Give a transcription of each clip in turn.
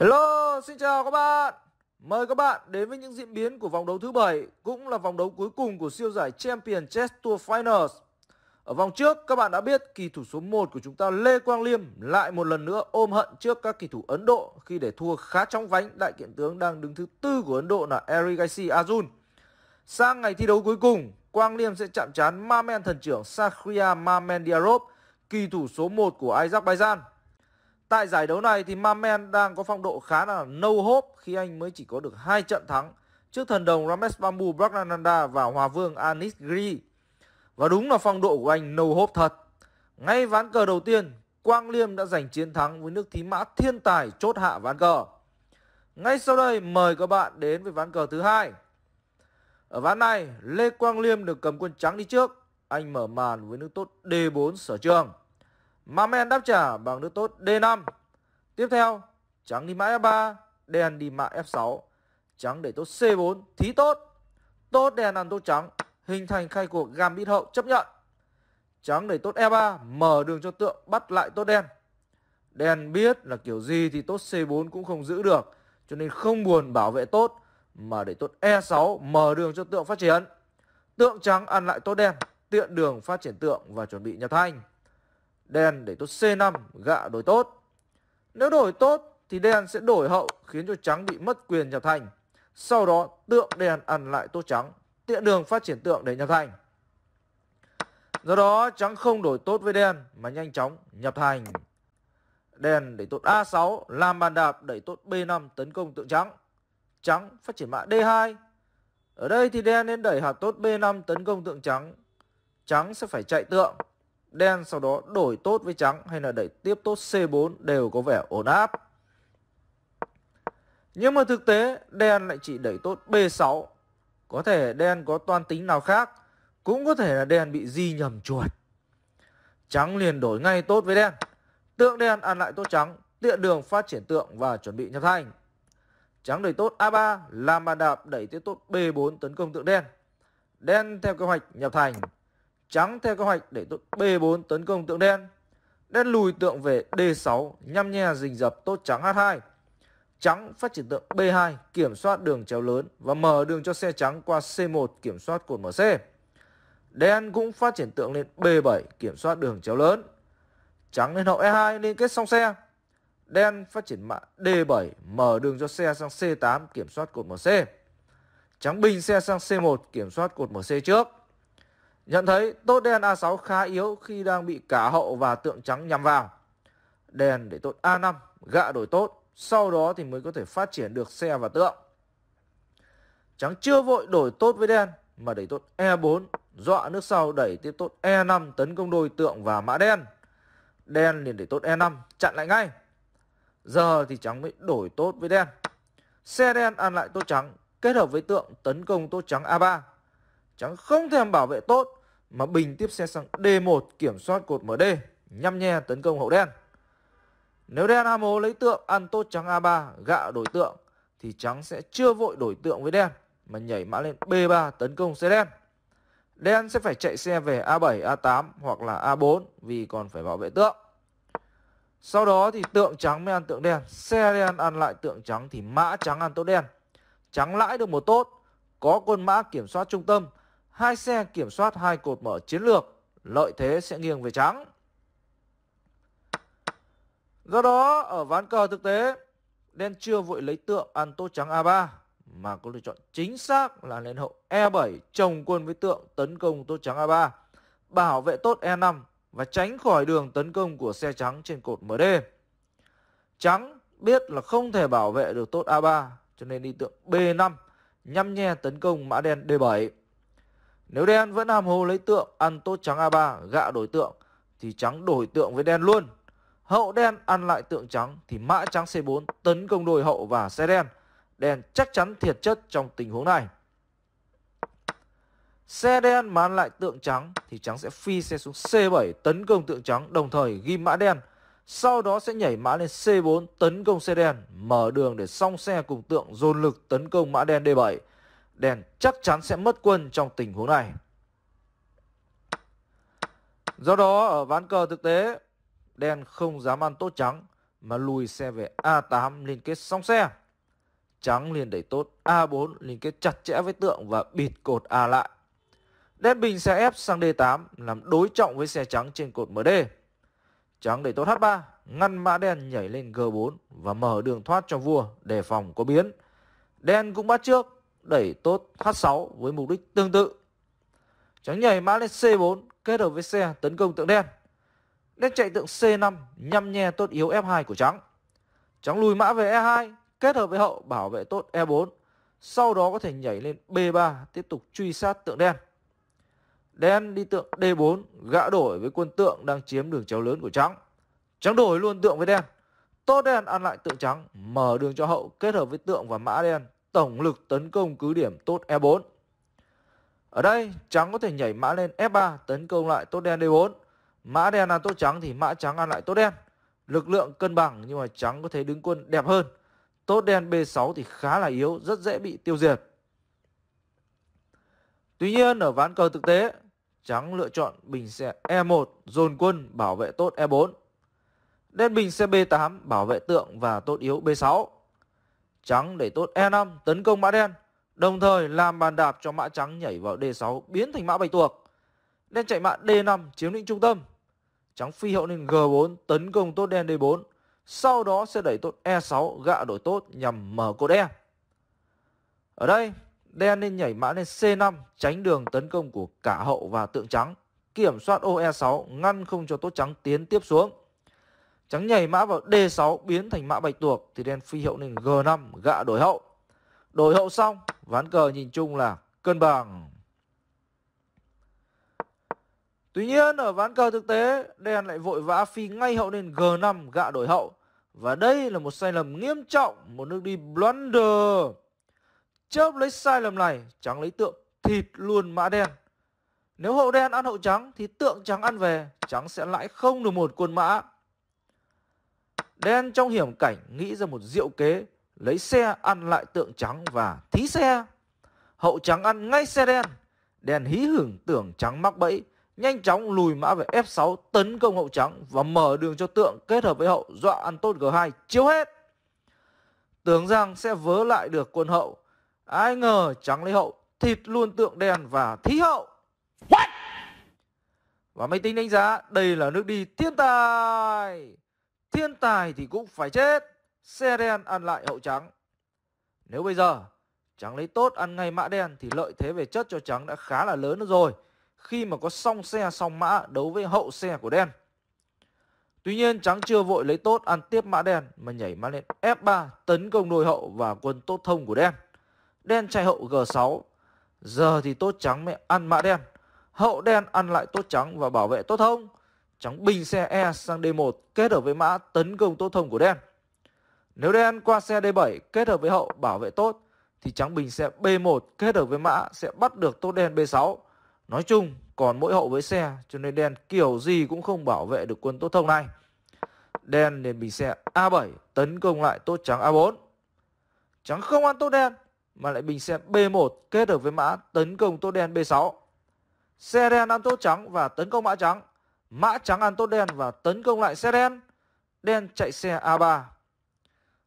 Hello, xin chào các bạn. Mời các bạn đến với những diễn biến của vòng đấu thứ 7, cũng là vòng đấu cuối cùng của siêu giải Champion Chess Tour Finals. Ở vòng trước, các bạn đã biết kỳ thủ số 1 của chúng ta Lê Quang Liêm lại một lần nữa ôm hận trước các kỳ thủ Ấn Độ khi để thua khá trong vánh đại kiện tướng đang đứng thứ tư của Ấn Độ là Eric Garcia Arjun. Sang ngày thi đấu cuối cùng, Quang Liêm sẽ chạm trán ma thần trưởng Sakria Mamendiarov, kỳ thủ số 1 của Azerbaijan Tại giải đấu này thì Mamen đang có phong độ khá là nâu hốp khi anh mới chỉ có được hai trận thắng trước thần đồng Ramesh Bambu Braghananda và Hòa Vương Anis Giri. Và đúng là phong độ của anh nâu hốp thật. Ngay ván cờ đầu tiên, Quang Liêm đã giành chiến thắng với nước thí mã thiên tài chốt hạ ván cờ. Ngay sau đây mời các bạn đến với ván cờ thứ hai. Ở ván này, Lê Quang Liêm được cầm quân trắng đi trước. Anh mở màn với nước tốt D4 sở trường. Mã men đáp trả bằng nước tốt D5. Tiếp theo, trắng đi mã F3, đen đi mã F6. Trắng để tốt C4, thí tốt. Tốt đen ăn tốt trắng, hình thành khai cuộc gambit hậu chấp nhận. Trắng để tốt E3, mở đường cho tượng bắt lại tốt đen. Đen biết là kiểu gì thì tốt C4 cũng không giữ được, cho nên không buồn bảo vệ tốt mà để tốt E6 mở đường cho tượng phát triển. Tượng trắng ăn lại tốt đen, tiện đường phát triển tượng và chuẩn bị nhập thanh. Đen để tốt C5 gạ đổi tốt. Nếu đổi tốt thì đen sẽ đổi hậu khiến cho trắng bị mất quyền nhập thành. Sau đó tượng đen ăn lại tốt trắng, tiện đường phát triển tượng để nhập thành. Do đó trắng không đổi tốt với đen mà nhanh chóng nhập thành. Đen đẩy tốt A6 làm bàn đạp đẩy tốt B5 tấn công tượng trắng. Trắng phát triển mã D2. Ở đây thì đen nên đẩy hạt tốt B5 tấn công tượng trắng. Trắng sẽ phải chạy tượng đen sau đó đổi tốt với trắng hay là đẩy tiếp tốt C4 đều có vẻ ổn áp. Nhưng mà thực tế đen lại chỉ đẩy tốt B6. Có thể đen có toan tính nào khác, cũng có thể là đen bị di nhầm chuột. Trắng liền đổi ngay tốt với đen. Tượng đen ăn lại tốt trắng, tiện đường phát triển tượng và chuẩn bị nhập thành. Trắng đẩy tốt A3, làm bàn đạp đẩy tiếp tốt B4 tấn công tượng đen. Đen theo kế hoạch nhập thành trắng theo kế hoạch để tốt B4 tấn công tượng đen. Đen lùi tượng về D6 nhăm nhe rình dập tốt trắng H2. Trắng phát triển tượng B2 kiểm soát đường chéo lớn và mở đường cho xe trắng qua C1 kiểm soát cột MC. Đen cũng phát triển tượng lên B7 kiểm soát đường chéo lớn. Trắng lên hậu E2 liên kết song xe. Đen phát triển mã D7 mở đường cho xe sang C8 kiểm soát cột MC. Trắng bình xe sang C1 kiểm soát cột MC trước. Nhận thấy tốt đen A6 khá yếu khi đang bị cả hậu và tượng trắng nhắm vào. Đèn để tốt A5 gạ đổi tốt, sau đó thì mới có thể phát triển được xe và tượng. Trắng chưa vội đổi tốt với đen mà đẩy tốt E4, dọa nước sau đẩy tiếp tốt E5 tấn công đôi tượng và mã đen. Đen liền đẩy tốt E5 chặn lại ngay. Giờ thì trắng mới đổi tốt với đen. Xe đen ăn lại tốt trắng kết hợp với tượng tấn công tốt trắng A3 trắng không thèm bảo vệ tốt mà bình tiếp xe sang D1 kiểm soát cột MD, nhăm nhe tấn công hậu đen. Nếu đen a hố lấy tượng ăn tốt trắng A3 gạ đổi tượng thì trắng sẽ chưa vội đổi tượng với đen mà nhảy mã lên B3 tấn công xe đen. Đen sẽ phải chạy xe về A7, A8 hoặc là A4 vì còn phải bảo vệ tượng. Sau đó thì tượng trắng mới ăn tượng đen, xe đen ăn lại tượng trắng thì mã trắng ăn tốt đen. Trắng lãi được một tốt, có quân mã kiểm soát trung tâm hai xe kiểm soát hai cột mở chiến lược, lợi thế sẽ nghiêng về trắng. Do đó, ở ván cờ thực tế, đen chưa vội lấy tượng ăn tốt trắng A3 mà có lựa chọn chính xác là lên hậu E7 chồng quân với tượng tấn công tốt trắng A3, bảo vệ tốt E5 và tránh khỏi đường tấn công của xe trắng trên cột MD. Trắng biết là không thể bảo vệ được tốt A3 cho nên đi tượng B5 nhăm nhe tấn công mã đen D7. Nếu đen vẫn hàm hồ lấy tượng ăn tốt trắng A3 gạ đổi tượng thì trắng đổi tượng với đen luôn. Hậu đen ăn lại tượng trắng thì mã trắng C4 tấn công đôi hậu và xe đen. Đen chắc chắn thiệt chất trong tình huống này. Xe đen mà ăn lại tượng trắng thì trắng sẽ phi xe xuống C7 tấn công tượng trắng đồng thời ghi mã đen. Sau đó sẽ nhảy mã lên C4 tấn công xe đen, mở đường để song xe cùng tượng dồn lực tấn công mã đen D7 đen chắc chắn sẽ mất quân trong tình huống này. Do đó ở ván cờ thực tế, đen không dám ăn tốt trắng mà lùi xe về A8 liên kết song xe. Trắng liền đẩy tốt A4 liên kết chặt chẽ với tượng và bịt cột A lại. Đen bình xe ép sang D8 làm đối trọng với xe trắng trên cột MD. Trắng đẩy tốt H3, ngăn mã đen nhảy lên G4 và mở đường thoát cho vua đề phòng có biến. Đen cũng bắt trước đẩy tốt H6 với mục đích tương tự. Trắng nhảy mã lên C4 kết hợp với xe tấn công tượng đen. Đen chạy tượng C5 nhăm nhe tốt yếu F2 của trắng. Trắng lùi mã về E2 kết hợp với hậu bảo vệ tốt E4. Sau đó có thể nhảy lên B3 tiếp tục truy sát tượng đen. Đen đi tượng D4 gã đổi với quân tượng đang chiếm đường chéo lớn của trắng. Trắng đổi luôn tượng với đen. Tốt đen ăn lại tượng trắng, mở đường cho hậu kết hợp với tượng và mã đen tổng lực tấn công cứ điểm tốt E4. Ở đây, trắng có thể nhảy mã lên F3 tấn công lại tốt đen D4. Mã đen ăn tốt trắng thì mã trắng ăn lại tốt đen. Lực lượng cân bằng nhưng mà trắng có thể đứng quân đẹp hơn. Tốt đen B6 thì khá là yếu, rất dễ bị tiêu diệt. Tuy nhiên ở ván cờ thực tế, trắng lựa chọn bình xe E1 dồn quân bảo vệ tốt E4. Đen bình xe B8 bảo vệ tượng và tốt yếu B6. Trắng để tốt E5 tấn công mã đen, đồng thời làm bàn đạp cho mã trắng nhảy vào D6 biến thành mã bạch tuộc. Đen chạy mã D5 chiếm lĩnh trung tâm. Trắng phi hậu lên G4 tấn công tốt đen D4, sau đó sẽ đẩy tốt E6 gạ đổi tốt nhằm mở cột E. Ở đây, đen nên nhảy mã lên C5 tránh đường tấn công của cả hậu và tượng trắng, kiểm soát ô E6 ngăn không cho tốt trắng tiến tiếp xuống. Trắng nhảy mã vào D6 biến thành mã bạch tuộc thì đen phi hiệu lên G5 gạ đổi hậu. Đổi hậu xong, ván cờ nhìn chung là cân bằng. Tuy nhiên ở ván cờ thực tế, đen lại vội vã phi ngay hậu lên G5 gạ đổi hậu. Và đây là một sai lầm nghiêm trọng, một nước đi blunder. Chớp lấy sai lầm này, trắng lấy tượng thịt luôn mã đen. Nếu hậu đen ăn hậu trắng thì tượng trắng ăn về, trắng sẽ lãi không được một quân mã. Đen trong hiểm cảnh nghĩ ra một diệu kế Lấy xe ăn lại tượng trắng và thí xe Hậu trắng ăn ngay xe đen Đen hí hửng tưởng trắng mắc bẫy Nhanh chóng lùi mã về F6 tấn công hậu trắng Và mở đường cho tượng kết hợp với hậu dọa ăn tốt G2 chiếu hết Tưởng rằng sẽ vớ lại được quân hậu Ai ngờ trắng lấy hậu Thịt luôn tượng đen và thí hậu What? Và máy tính đánh giá đây là nước đi thiên tài thiên tài thì cũng phải chết. Xe đen ăn lại hậu trắng. Nếu bây giờ trắng lấy tốt ăn ngay mã đen thì lợi thế về chất cho trắng đã khá là lớn rồi. Khi mà có song xe song mã đấu với hậu xe của đen. Tuy nhiên trắng chưa vội lấy tốt ăn tiếp mã đen mà nhảy mã lên F3 tấn công đôi hậu và quân tốt thông của đen. Đen chạy hậu G6. Giờ thì tốt trắng mới ăn mã đen. Hậu đen ăn lại tốt trắng và bảo vệ tốt thông trắng bình xe E sang D1 kết hợp với mã tấn công tốt thông của đen. Nếu đen qua xe D7 kết hợp với hậu bảo vệ tốt thì trắng bình xe B1 kết hợp với mã sẽ bắt được tốt đen B6. Nói chung còn mỗi hậu với xe cho nên đen kiểu gì cũng không bảo vệ được quân tốt thông này. Đen nên bình xe A7 tấn công lại tốt trắng A4. Trắng không ăn tốt đen mà lại bình xe B1 kết hợp với mã tấn công tốt đen B6. Xe đen ăn tốt trắng và tấn công mã trắng Mã trắng ăn tốt đen và tấn công lại xe đen. Đen chạy xe A3.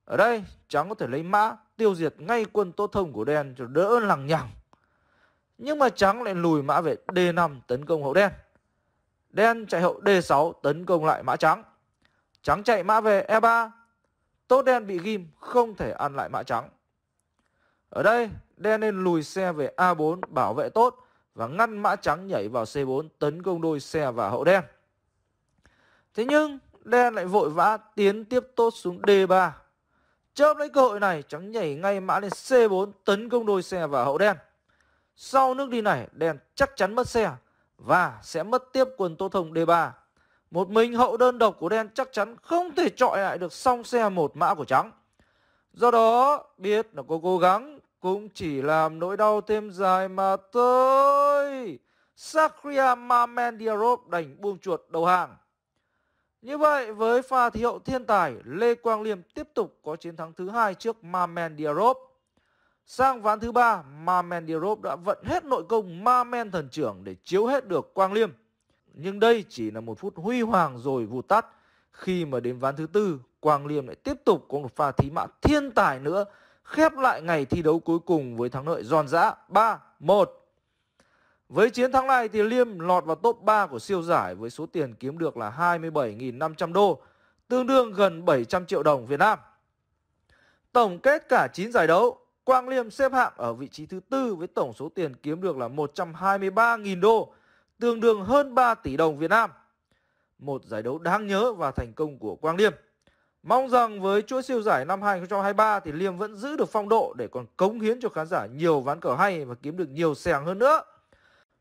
Ở đây, trắng có thể lấy mã tiêu diệt ngay quân tốt thông của đen cho đỡ lằng nhằng. Nhưng mà trắng lại lùi mã về D5 tấn công hậu đen. Đen chạy hậu D6 tấn công lại mã trắng. Trắng chạy mã về E3. Tốt đen bị ghim không thể ăn lại mã trắng. Ở đây, đen nên lùi xe về A4 bảo vệ tốt và ngăn mã trắng nhảy vào C4 tấn công đôi xe và hậu đen. Thế nhưng đen lại vội vã tiến tiếp tốt xuống D3. Chớp lấy cơ hội này trắng nhảy ngay mã lên C4 tấn công đôi xe và hậu đen. Sau nước đi này đen chắc chắn mất xe và sẽ mất tiếp quần tô thông D3. Một mình hậu đơn độc của đen chắc chắn không thể trọi lại được song xe một mã của trắng. Do đó biết là cô cố gắng cũng chỉ làm nỗi đau thêm dài mà thôi. Sakria Mamendiarov đành buông chuột đầu hàng. Như vậy, với pha thi hậu thiên tài, Lê Quang Liêm tiếp tục có chiến thắng thứ hai trước Mamen Diarop. Sang ván thứ ba, Mamen Diarop đã vận hết nội công Mamen thần trưởng để chiếu hết được Quang Liêm. Nhưng đây chỉ là một phút huy hoàng rồi vụt tắt. Khi mà đến ván thứ tư, Quang Liêm lại tiếp tục có một pha thí mã thiên tài nữa, khép lại ngày thi đấu cuối cùng với thắng lợi giòn giã 3-1. Với chiến thắng này thì Liêm lọt vào top 3 của siêu giải với số tiền kiếm được là 27.500 đô, tương đương gần 700 triệu đồng Việt Nam. Tổng kết cả 9 giải đấu, Quang Liêm xếp hạng ở vị trí thứ tư với tổng số tiền kiếm được là 123.000 đô, tương đương hơn 3 tỷ đồng Việt Nam. Một giải đấu đáng nhớ và thành công của Quang Liêm. Mong rằng với chuỗi siêu giải năm 2023 thì Liêm vẫn giữ được phong độ để còn cống hiến cho khán giả nhiều ván cờ hay và kiếm được nhiều sẻng hơn nữa.